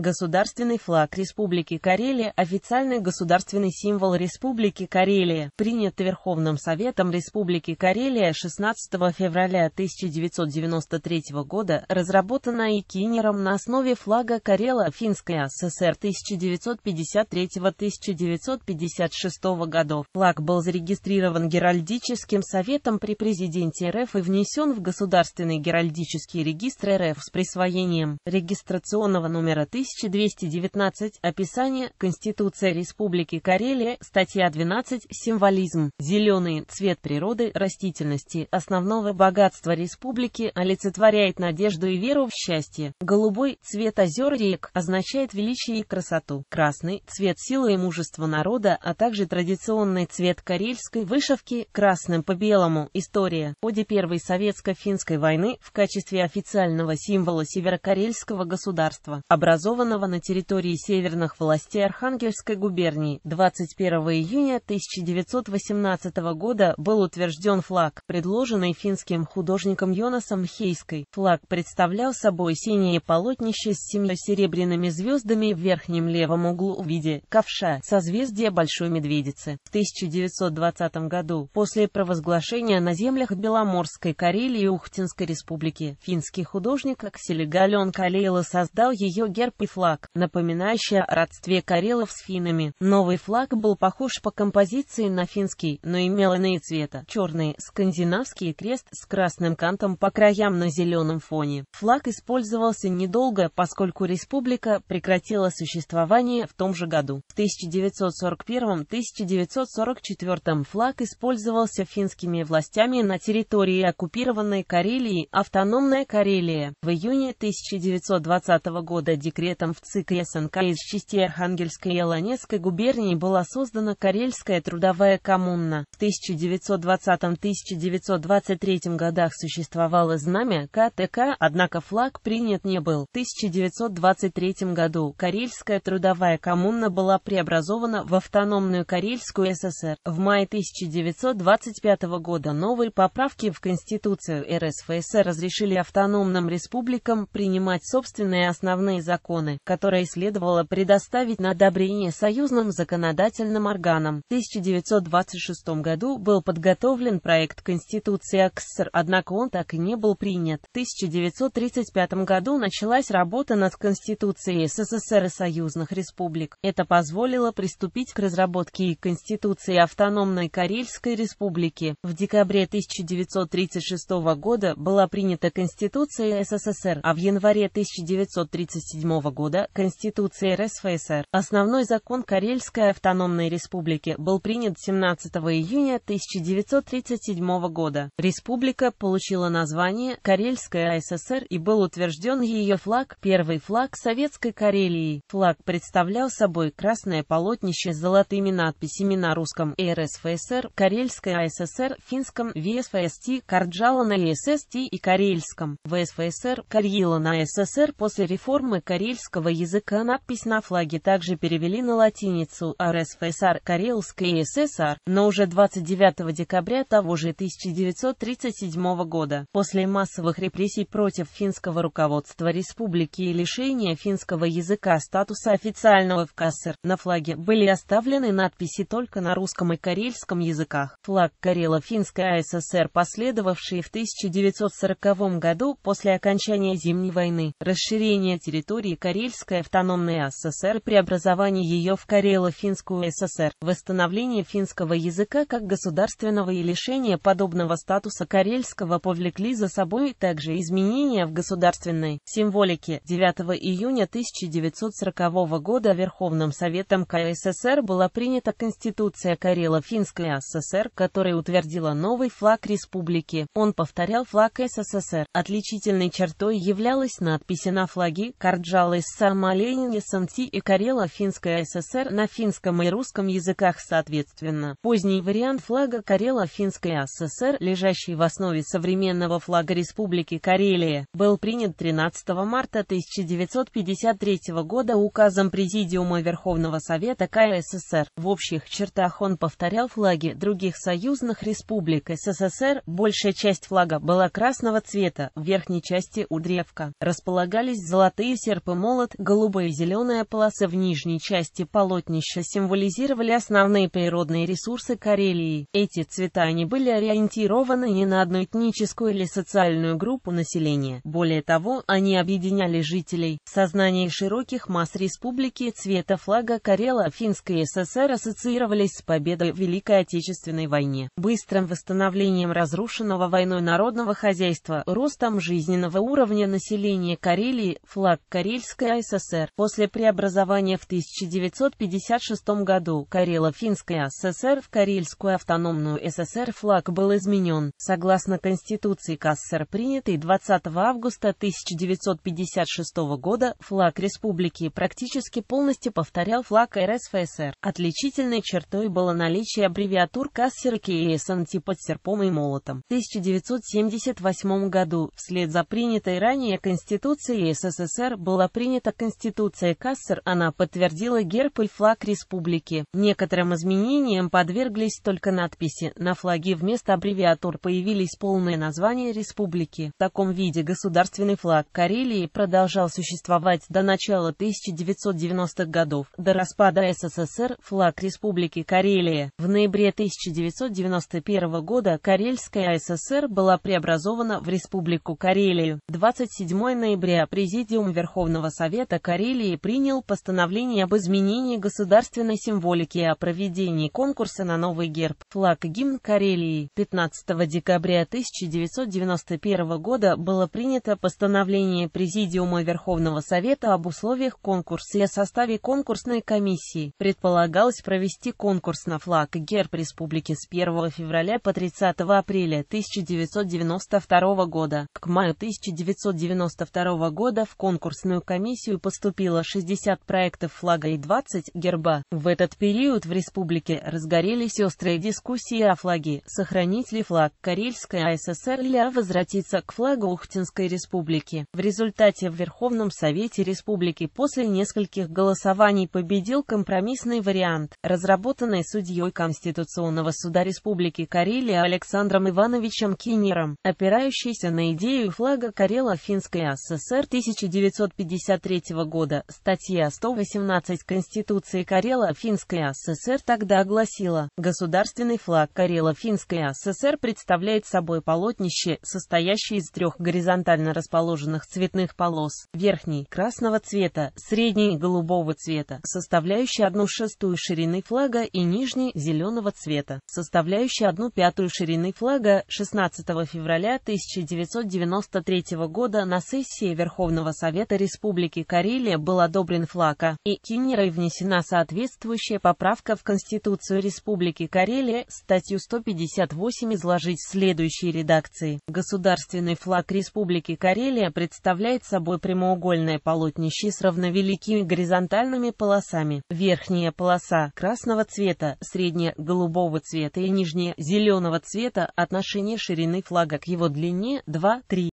Государственный флаг Республики Карелия – официальный государственный символ Республики Карелия, принят Верховным Советом Республики Карелия 16 февраля 1993 года, разработанная Кинером на основе флага Карела Финской ССР 1953-1956 годов. Флаг был зарегистрирован Геральдическим Советом при президенте РФ и внесен в Государственный геральдический регистр РФ с присвоением регистрационного номера 1000 1219, описание, Конституция Республики Карелия, статья 12, символизм, зеленый цвет природы, растительности, основного богатства республики, олицетворяет надежду и веру в счастье. Голубой цвет озер рек означает величие и красоту. Красный цвет силы и мужества народа, а также традиционный цвет карельской вышивки, красным по белому, история. В ходе Первой советско-финской войны в качестве официального символа северокарельского государства образован обоснованного на территории северных властей Архангельской губернии. 21 июня 1918 года был утвержден флаг, предложенный финским художником Йонасом Хейской. Флаг представлял собой синее полотнище с семью серебряными звездами в верхнем левом углу в виде ковша, созвездия Большой Медведицы. В 1920 году, после провозглашения на землях Беломорской Карелии и Ухтинской республики, финский художник Аксель Гален Калейла создал ее герб и флаг, напоминающий о родстве карелов с финами. Новый флаг был похож по композиции на финский, но имел иные цвета – черный, скандинавский крест с красным кантом по краям на зеленом фоне. Флаг использовался недолго, поскольку республика прекратила существование в том же году. В 1941-1944 флаг использовался финскими властями на территории оккупированной Карелии, автономная Карелия. В июне 1920 года декрет Советом в ЦИК СНК из частей Архангельской и Аланецкой губернии была создана Карельская трудовая коммуна. В 1920-1923 годах существовало знамя КТК, однако флаг принят не был. В 1923 году Карельская трудовая коммуна была преобразована в автономную Карельскую ССР. В мае 1925 года новые поправки в Конституцию РСФСР разрешили автономным республикам принимать собственные основные законы законы, которые следовало предоставить на одобрение союзным законодательным органам. В 1926 году был подготовлен проект Конституции АКСР, однако он так и не был принят. В 1935 году началась работа над Конституцией СССР и союзных республик. Это позволило приступить к разработке и Конституции автономной Карельской республики. В декабре 1936 года была принята Конституция СССР, а в январе 1937 года года Конституции РСФСР. Основной закон Карельской автономной республики был принят 17 июня 1937 года. Республика получила название Карельская ССР и был утвержден ее флаг, первый флаг Советской Карелии. Флаг представлял собой красное полотнище с золотыми надписями на русском РСФСР, Карельская ССР, финском ВСФСТ, Карджалана ССТ и Карельском ВСФСР, Карьила на СССР после реформы Карель карельского языка надпись на флаге также перевели на латиницу «РСФСР» «Карелская ССР», но уже 29 декабря того же 1937 года, после массовых репрессий против финского руководства республики и лишения финского языка статуса официального в КСР, на флаге были оставлены надписи только на русском и карельском языках. Флаг Карело-Финской АССР, последовавший в 1940 году после окончания Зимней войны, расширение территории Карельской автономной ССР, преобразовании ее в Карело-финскую ССР, восстановление финского языка как государственного и лишение подобного статуса карельского повлекли за собой также изменения в государственной символике. 9 июня 1940 года Верховным Советом КССР была принята Конституция Карело-финской ССР, которая утвердила новый флаг республики. Он повторял флаг СССР. Отличительной чертой являлась надпись на флаге «Карджалы из Сармалени, Санти и Карела Финская ССР на финском и русском языках соответственно. Поздний вариант флага Карела Финская ССР, лежащий в основе современного флага Республики Карелия, был принят 13 марта 1953 года указом Президиума Верховного Совета КССР. В общих чертах он повторял флаги других союзных республик СССР. Большая часть флага была красного цвета, в верхней части у древка Располагались золотые серпы молот, голубая и зеленые полосы в нижней части полотнища символизировали основные природные ресурсы Карелии. Эти цвета не были ориентированы ни на одну этническую или социальную группу населения. Более того, они объединяли жителей. В сознании широких масс республики цвета флага Карела Финской ССР ассоциировались с победой в Великой Отечественной войне, быстрым восстановлением разрушенного войной народного хозяйства, ростом жизненного уровня населения Карелии, флаг Карельского Финская ССР. После преобразования в 1956 году Карело-Финская ССР в Карельскую автономную ССР флаг был изменен. Согласно Конституции КССР, принятой 20 августа 1956 года, флаг республики практически полностью повторял флаг РСФСР. Отличительной чертой было наличие аббревиатур КСР КСН под серпом и молотом. В 1978 году, вслед за принятой ранее Конституцией СССР, была принята принята конституция Кассер, она подтвердила герб и флаг республики. Некоторым изменениям подверглись только надписи. На флаге вместо аббревиатур появились полные названия республики. В таком виде государственный флаг Карелии продолжал существовать до начала 1990-х годов, до распада СССР, флаг республики Карелия. В ноябре 1991 года Карельская СССР была преобразована в Республику Карелию. 27 ноября Президиум Верховного Совета Карелии принял постановление об изменении государственной символики и о проведении конкурса на новый герб «Флаг гимн Карелии». 15 декабря 1991 года было принято постановление Президиума Верховного Совета об условиях конкурса и о составе конкурсной комиссии. Предполагалось провести конкурс на флаг и герб республики с 1 февраля по 30 апреля 1992 года. К маю 1992 года в конкурсную комиссию комиссию поступило 60 проектов флага и 20 герба. В этот период в республике разгорелись острые дискуссии о флаге, сохранить ли флаг Карельской АССР или возвратиться к флагу Ухтинской республики. В результате в Верховном Совете республики после нескольких голосований победил компромиссный вариант, разработанный судьей Конституционного суда Республики Карелия Александром Ивановичем Кинером, опирающийся на идею флага Карела-Финской ССР 1950 1953 года, статья 118 Конституции Карело-Финской ССР тогда гласила, государственный флаг Карело-Финской ССР представляет собой полотнище, состоящее из трех горизонтально расположенных цветных полос, верхний – красного цвета, средний – голубого цвета, составляющий одну шестую ширины флага и нижний – зеленого цвета, составляющий одну пятую ширины флага 16 февраля 1993 года на сессии Верховного Совета Республики Республики Карелия был одобрен Флака и Кинерой внесена соответствующая поправка в Конституцию Республики Карелия, статью 158 изложить в следующей редакции. Государственный флаг Республики Карелия представляет собой прямоугольное полотнище с равновеликими горизонтальными полосами. Верхняя полоса – красного цвета, средняя – голубого цвета и нижняя – зеленого цвета, отношение ширины флага к его длине – 2-3.